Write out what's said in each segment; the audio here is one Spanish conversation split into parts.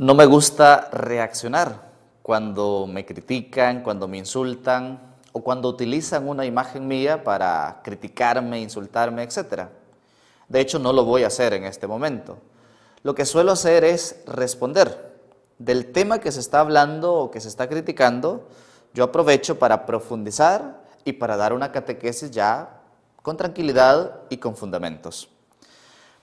No me gusta reaccionar cuando me critican, cuando me insultan o cuando utilizan una imagen mía para criticarme, insultarme, etc. De hecho, no lo voy a hacer en este momento. Lo que suelo hacer es responder. Del tema que se está hablando o que se está criticando, yo aprovecho para profundizar y para dar una catequesis ya con tranquilidad y con fundamentos.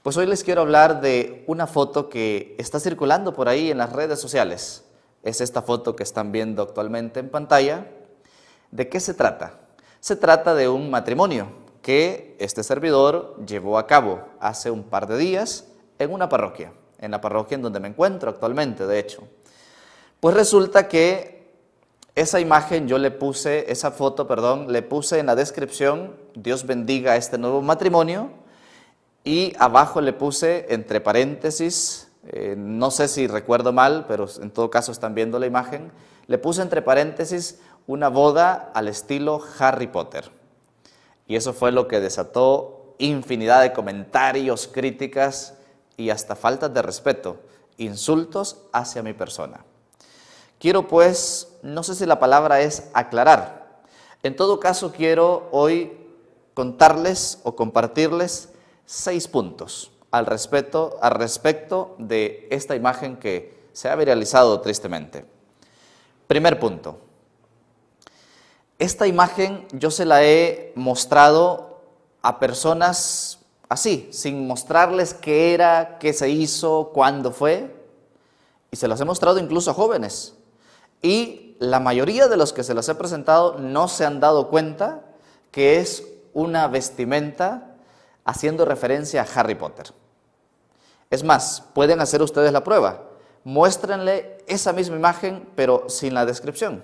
Pues hoy les quiero hablar de una foto que está circulando por ahí en las redes sociales. Es esta foto que están viendo actualmente en pantalla. ¿De qué se trata? Se trata de un matrimonio que este servidor llevó a cabo hace un par de días en una parroquia, en la parroquia en donde me encuentro actualmente, de hecho. Pues resulta que esa imagen yo le puse, esa foto, perdón, le puse en la descripción, Dios bendiga este nuevo matrimonio, y abajo le puse entre paréntesis, eh, no sé si recuerdo mal, pero en todo caso están viendo la imagen, le puse entre paréntesis una boda al estilo Harry Potter. Y eso fue lo que desató infinidad de comentarios, críticas y hasta faltas de respeto, insultos hacia mi persona. Quiero pues, no sé si la palabra es aclarar, en todo caso quiero hoy contarles o compartirles seis puntos al respecto, al respecto de esta imagen que se ha viralizado tristemente. Primer punto. Esta imagen yo se la he mostrado a personas así, sin mostrarles qué era, qué se hizo, cuándo fue. Y se las he mostrado incluso a jóvenes. Y la mayoría de los que se las he presentado no se han dado cuenta que es una vestimenta haciendo referencia a Harry Potter. Es más, pueden hacer ustedes la prueba. Muéstrenle esa misma imagen, pero sin la descripción,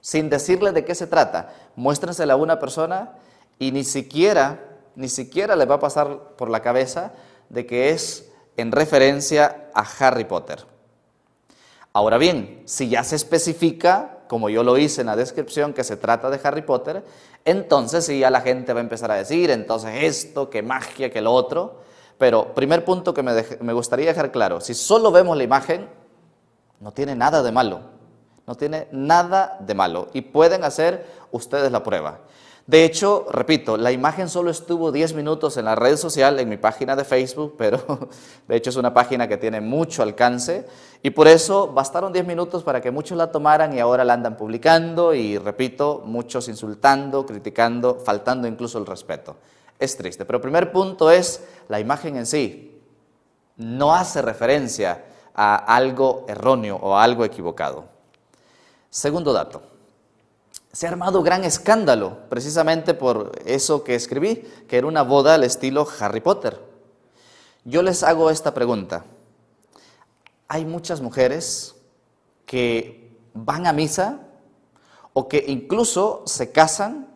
sin decirle de qué se trata. Muéstrensela a una persona y ni siquiera, ni siquiera le va a pasar por la cabeza de que es en referencia a Harry Potter. Ahora bien, si ya se especifica como yo lo hice en la descripción, que se trata de Harry Potter, entonces sí, ya la gente va a empezar a decir, entonces esto, qué magia, qué lo otro. Pero primer punto que me, me gustaría dejar claro, si solo vemos la imagen, no tiene nada de malo, no tiene nada de malo y pueden hacer ustedes la prueba. De hecho, repito, la imagen solo estuvo 10 minutos en la red social, en mi página de Facebook, pero de hecho es una página que tiene mucho alcance y por eso bastaron 10 minutos para que muchos la tomaran y ahora la andan publicando y, repito, muchos insultando, criticando, faltando incluso el respeto. Es triste, pero el primer punto es la imagen en sí. No hace referencia a algo erróneo o algo equivocado. Segundo dato se ha armado gran escándalo, precisamente por eso que escribí, que era una boda al estilo Harry Potter. Yo les hago esta pregunta. Hay muchas mujeres que van a misa o que incluso se casan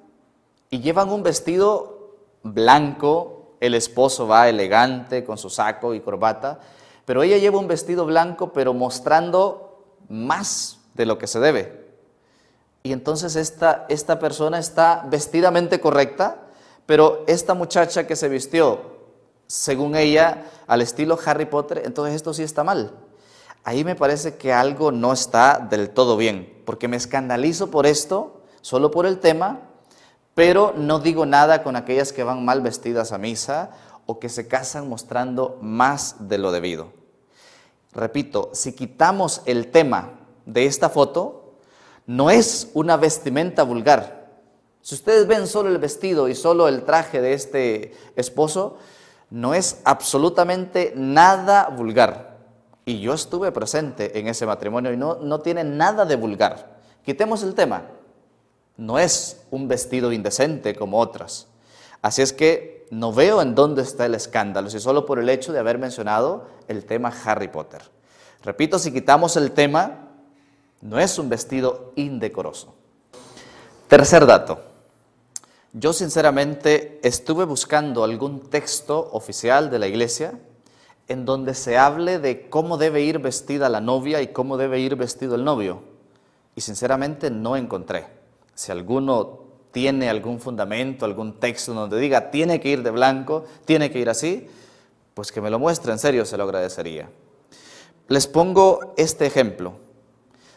y llevan un vestido blanco, el esposo va elegante con su saco y corbata, pero ella lleva un vestido blanco pero mostrando más de lo que se debe y entonces esta, esta persona está vestidamente correcta, pero esta muchacha que se vistió, según ella, al estilo Harry Potter, entonces esto sí está mal. Ahí me parece que algo no está del todo bien, porque me escandalizo por esto, solo por el tema, pero no digo nada con aquellas que van mal vestidas a misa o que se casan mostrando más de lo debido. Repito, si quitamos el tema de esta foto, no es una vestimenta vulgar. Si ustedes ven solo el vestido y solo el traje de este esposo, no es absolutamente nada vulgar. Y yo estuve presente en ese matrimonio y no, tiene nada de vulgar. Quitemos el tema. No es un vestido indecente como otras. Así es que no veo en dónde está el escándalo, si solo por el hecho de haber mencionado el tema Harry Potter. Repito, si quitamos el tema, no es un vestido indecoroso. Tercer dato. Yo sinceramente estuve buscando algún texto oficial de la iglesia en donde se hable de cómo debe ir vestida la novia y cómo debe ir vestido el novio. Y sinceramente no encontré. Si alguno tiene algún fundamento, algún texto donde diga tiene que ir de blanco, tiene que ir así, pues que me lo muestre, en serio se lo agradecería. Les pongo este ejemplo.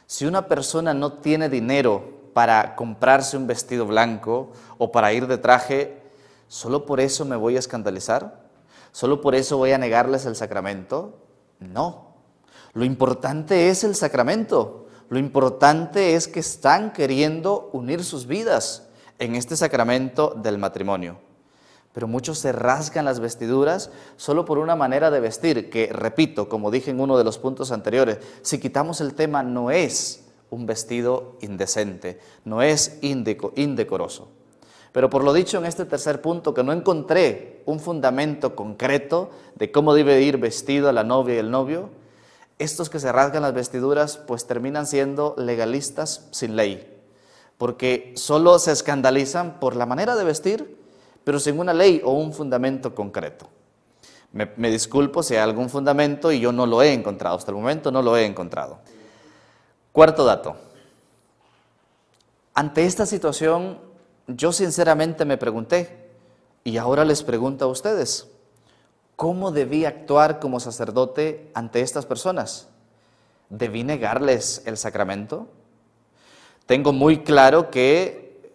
Si una persona no tiene dinero para comprarse un vestido blanco o para ir de traje, ¿solo por eso me voy a escandalizar? ¿Solo por eso voy a negarles el sacramento? No. Lo importante es el sacramento. Lo importante es que están queriendo unir sus vidas en este sacramento del matrimonio. Pero muchos se rasgan las vestiduras solo por una manera de vestir, que, repito, como dije en uno de los puntos anteriores, si quitamos el tema no es un vestido indecente, no es indecoroso. Pero por lo dicho en este tercer punto, que no encontré un fundamento concreto de cómo debe ir vestido la novia y el novio, estos que se rasgan las vestiduras pues terminan siendo legalistas sin ley, porque solo se escandalizan por la manera de vestir, pero sin una ley o un fundamento concreto. Me, disculpo si hay algún fundamento y yo no lo he encontrado, hasta el momento no lo he encontrado. Cuarto dato. Ante esta situación, yo sinceramente me pregunté, y ahora les pregunto a ustedes, ¿cómo debí actuar como sacerdote ante estas personas? ¿Debí negarles el sacramento? Tengo muy claro que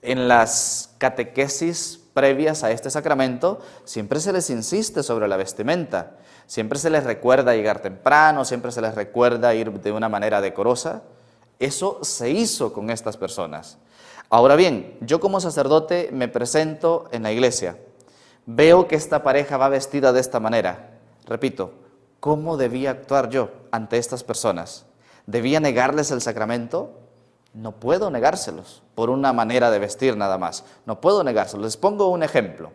en las catequesis previas a este sacramento, siempre se les insiste sobre la vestimenta, siempre se les recuerda llegar temprano, siempre se les recuerda ir de una manera decorosa. Eso se hizo con estas personas. Ahora bien, yo como sacerdote me presento en la iglesia. Veo que esta pareja va vestida de esta manera. Repito, ¿cómo debía actuar yo ante estas personas? ¿Debía negarles el sacramento? No puedo negárselos por una manera de vestir nada más. No puedo negárselos. Les pongo un ejemplo.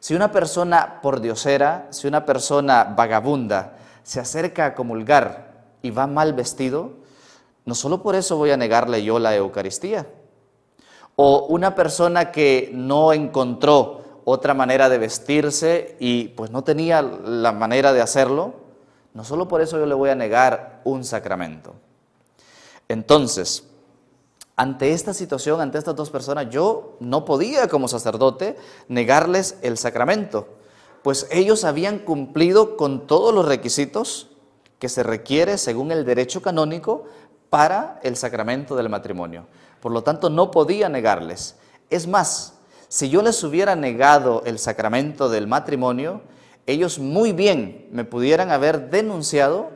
Si una persona pordiosera, si una persona vagabunda se acerca a comulgar y va mal vestido, no solo por eso voy a negarle yo la Eucaristía. O una persona que no encontró otra manera de vestirse y pues no tenía la manera de hacerlo, no solo por eso yo le voy a negar un sacramento. Entonces, ante esta situación, ante estas dos personas, yo no podía como sacerdote negarles el sacramento, pues ellos habían cumplido con todos los requisitos que se requiere según el derecho canónico para el sacramento del matrimonio. Por lo tanto, no podía negarles. Es más, si yo les hubiera negado el sacramento del matrimonio, ellos muy bien me pudieran haber denunciado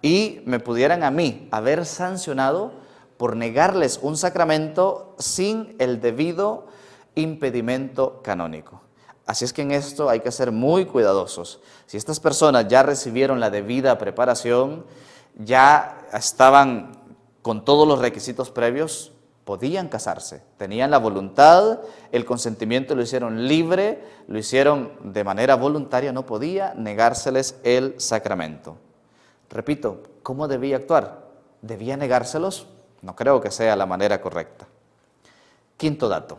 y me pudieran a mí haber sancionado por negarles un sacramento sin el debido impedimento canónico. Así es que en esto hay que ser muy cuidadosos. Si estas personas ya recibieron la debida preparación, ya estaban con todos los requisitos previos, podían casarse, tenían la voluntad, el consentimiento lo hicieron libre, lo hicieron de manera voluntaria, no podía negárseles el sacramento. Repito, ¿cómo debía actuar? ¿Debía negárselos? No creo que sea la manera correcta. Quinto dato.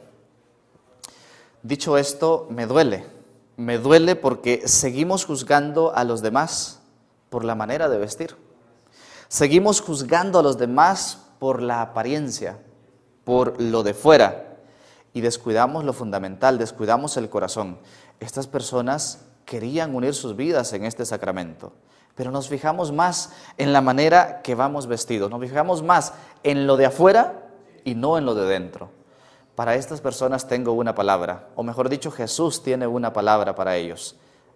Dicho esto, me duele. Me duele porque seguimos juzgando a los demás por la manera de vestir. Seguimos juzgando a los demás por la apariencia, por lo de fuera. Y descuidamos lo fundamental, descuidamos el corazón. Estas personas querían unir sus vidas en este sacramento pero nos fijamos más en la manera que vamos vestidos, nos fijamos más en lo de afuera y no en lo de dentro. Para estas personas tengo una palabra, o mejor dicho, Jesús tiene una palabra para ellos,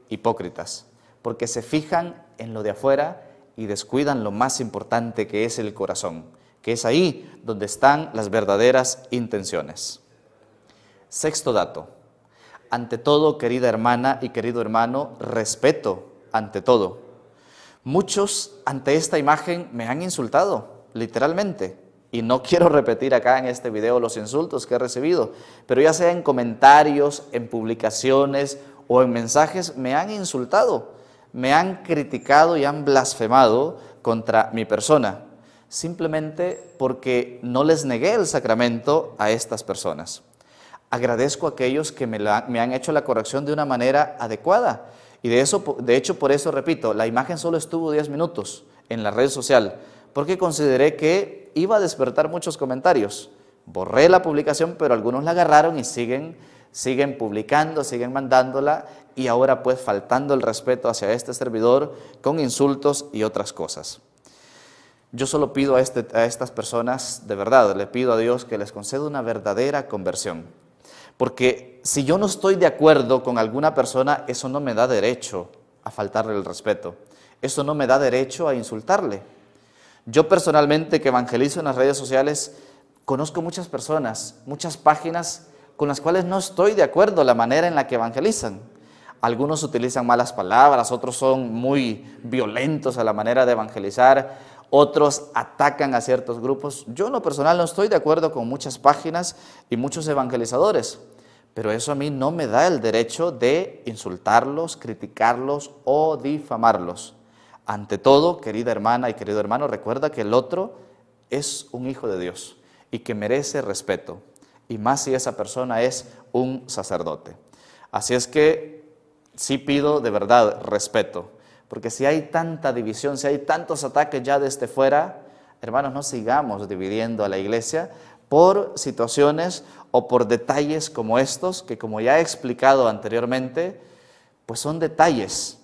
hipócritas, porque se fijan en lo de afuera y descuidan lo más importante que es el corazón, que es ahí donde están las verdaderas intenciones. Sexto dato. Ante todo, querida hermana y querido hermano, respeto ante todo. Muchos ante esta imagen me han insultado, literalmente. Y no quiero repetir acá en este video los insultos que he recibido, pero ya sea en comentarios, en publicaciones o en mensajes, me han insultado, me han criticado y han blasfemado contra mi persona, simplemente porque no les negué el sacramento a estas personas. Agradezco a aquellos que me, me han hecho la corrección de una manera adecuada, y de, eso, de hecho, por eso repito, la imagen solo estuvo 10 minutos en la red social, porque consideré que iba a despertar muchos comentarios. Borré la publicación, pero algunos la agarraron y siguen, siguen publicando, siguen mandándola, y ahora pues faltando el respeto hacia este servidor con insultos y otras cosas. Yo solo pido a, este, a estas personas, de verdad, le pido a Dios que les conceda una verdadera conversión, porque si yo no estoy de acuerdo con alguna persona, eso no me da derecho a faltarle el respeto. Eso no me da derecho a insultarle. Yo personalmente que evangelizo en las redes sociales, conozco muchas personas, muchas páginas con las cuales no estoy de acuerdo la manera en la que evangelizan. Algunos utilizan malas palabras, otros son muy violentos a la manera de evangelizar, otros atacan a ciertos grupos. Yo en lo personal no estoy de acuerdo con muchas páginas y muchos evangelizadores, pero eso a mí no me da el derecho de insultarlos, criticarlos o difamarlos. Ante todo, querida hermana y querido hermano, recuerda que el otro es un hijo de Dios y que merece respeto, y más si esa persona es un sacerdote. Así es que sí pido de verdad respeto porque si hay tanta división, si hay tantos ataques ya desde fuera, hermanos, no sigamos dividiendo a la iglesia por situaciones o por detalles como estos, que como ya he explicado anteriormente, pues son detalles,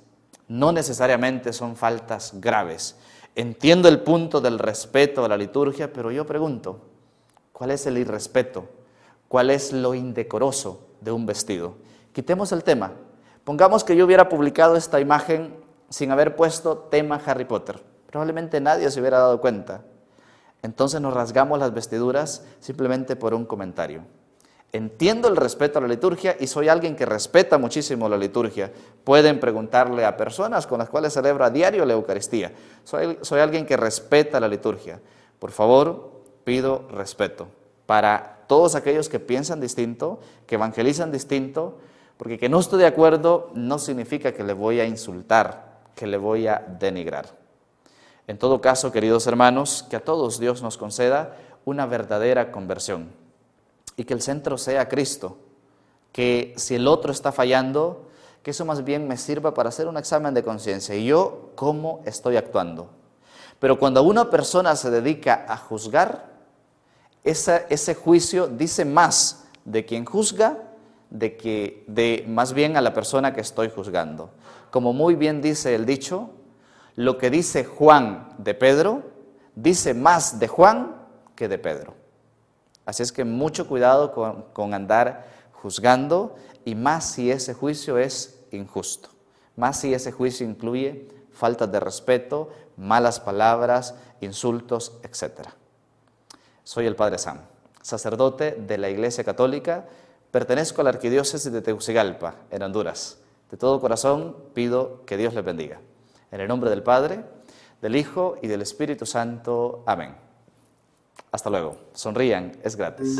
no necesariamente son faltas graves. Entiendo el punto del respeto a la liturgia, pero yo pregunto, ¿cuál es el irrespeto? ¿Cuál es lo indecoroso de un vestido? Quitemos el tema. Pongamos que yo hubiera publicado esta imagen sin haber puesto tema Harry Potter. Probablemente nadie se hubiera dado cuenta. Entonces nos rasgamos las vestiduras simplemente por un comentario. Entiendo el respeto a la liturgia y soy alguien que respeta muchísimo la liturgia. Pueden preguntarle a personas con las cuales celebra a diario la Eucaristía. soy alguien que respeta la liturgia. Por favor, pido respeto para todos aquellos que piensan distinto, que evangelizan distinto, porque que no estoy de acuerdo no significa que le voy a insultar que le voy a denigrar. En todo caso, queridos hermanos, que a todos Dios nos conceda una verdadera conversión y que el centro sea Cristo, que si el otro está fallando, que eso más bien me sirva para hacer un examen de conciencia y yo cómo estoy actuando. Pero cuando una persona se dedica a juzgar, esa, ese juicio dice más de quien juzga de que de más bien a la persona que estoy juzgando. Como muy bien dice el dicho, lo que dice Juan de Pedro dice más de Juan que de Pedro. Así es que mucho cuidado con, andar juzgando y más si ese juicio es injusto, más si ese juicio incluye falta de respeto, malas palabras, insultos, etc. Soy el Padre Sam, sacerdote de la Iglesia Católica Pertenezco a la Arquidiócesis de Tegucigalpa, en Honduras. De todo corazón pido que Dios le bendiga. En el nombre del Padre, del Hijo y del Espíritu Santo. Amén. Hasta luego. Sonrían, es gratis.